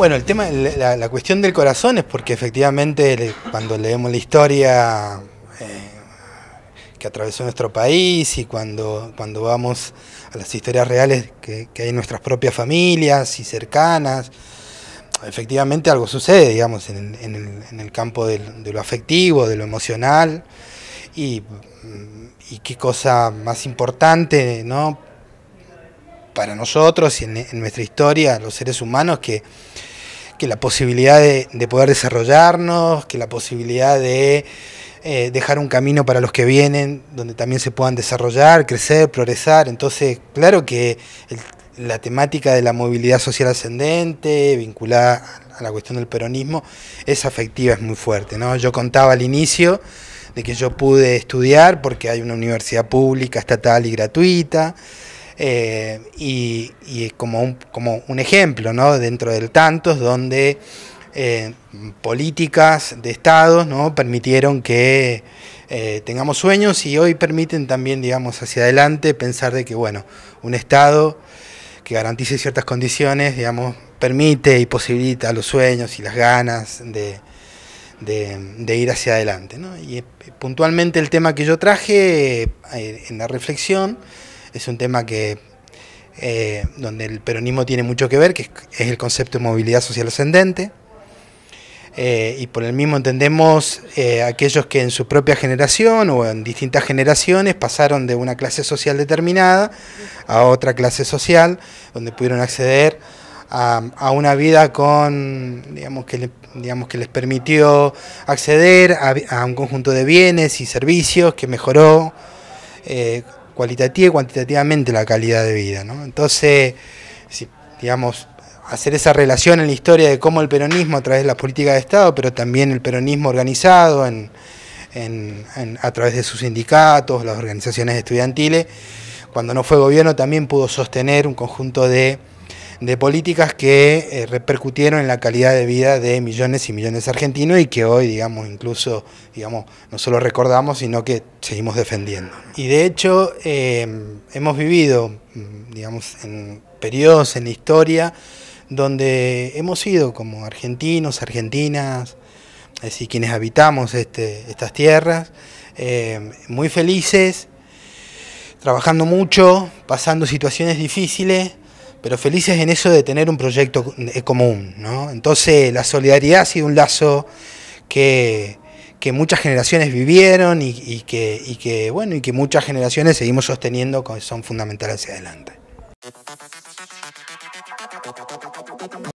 Bueno, el tema, la, cuestión del corazón es porque efectivamente cuando leemos la historia eh, que atravesó nuestro país y cuando, cuando vamos a las historias reales que, hay en nuestras propias familias y cercanas, efectivamente algo sucede, digamos, en, el, campo de lo afectivo, de lo emocional, y, qué cosa más importante, ¿no? Para nosotros y en nuestra historia, los seres humanos, que que la posibilidad de, poder desarrollarnos, que la posibilidad de eh, dejar un camino para los que vienen, donde también se puedan desarrollar, crecer, progresar. Entonces, claro que la temática de la movilidad social ascendente, vinculada a la cuestión del peronismo, es afectiva, es muy fuerte. Yo contaba al inicio de que yo pude estudiar porque hay una universidad pública, estatal y gratuita. Eh, y, como, un, ejemplo, Dentro del tantos, donde eh, políticas de estados ¿no? permitieron que eh, tengamos sueños y hoy permiten también, digamos, hacia adelante pensar de que, bueno, un estado que garantice ciertas condiciones, digamos, permite y posibilita los sueños y las ganas de, ir hacia adelante. Y puntualmente el tema que yo traje en la reflexión es un tema que eh, donde el peronismo tiene mucho que ver, que es el concepto de movilidad social ascendente. Eh, y por el mismo entendemos eh, aquellos que en su propia generación o en distintas generaciones pasaron de una clase social determinada a otra clase social, donde pudieron acceder a, una vida con, digamos que, digamos que les permitió acceder a, un conjunto de bienes y servicios que mejoró cualitativa y cuantitativamente la calidad de vida. Entonces, digamos, hacer esa relación en la historia de cómo el peronismo a través de la política de Estado, pero también el peronismo organizado a través de sus sindicatos, las organizaciones estudiantiles, cuando no fue gobierno también pudo sostener un conjunto de de políticas que eh, repercutieron en la calidad de vida de millones y millones de argentinos y que hoy, digamos, incluso, digamos, no solo recordamos, sino que seguimos defendiendo. Y de hecho, em, hemos vivido, mm, digamos, en periodos en la historia donde hemos sido como argentinos, argentinas, es quienes habitamos este, estas tierras, em, muy felices, trabajando mucho, pasando situaciones difíciles, pero felices en eso de tener un proyecto común. Entonces la solidaridad ha sido un lazo que, muchas generaciones vivieron y, que, y, bueno, y que muchas generaciones seguimos sosteniendo son fundamentales hacia adelante.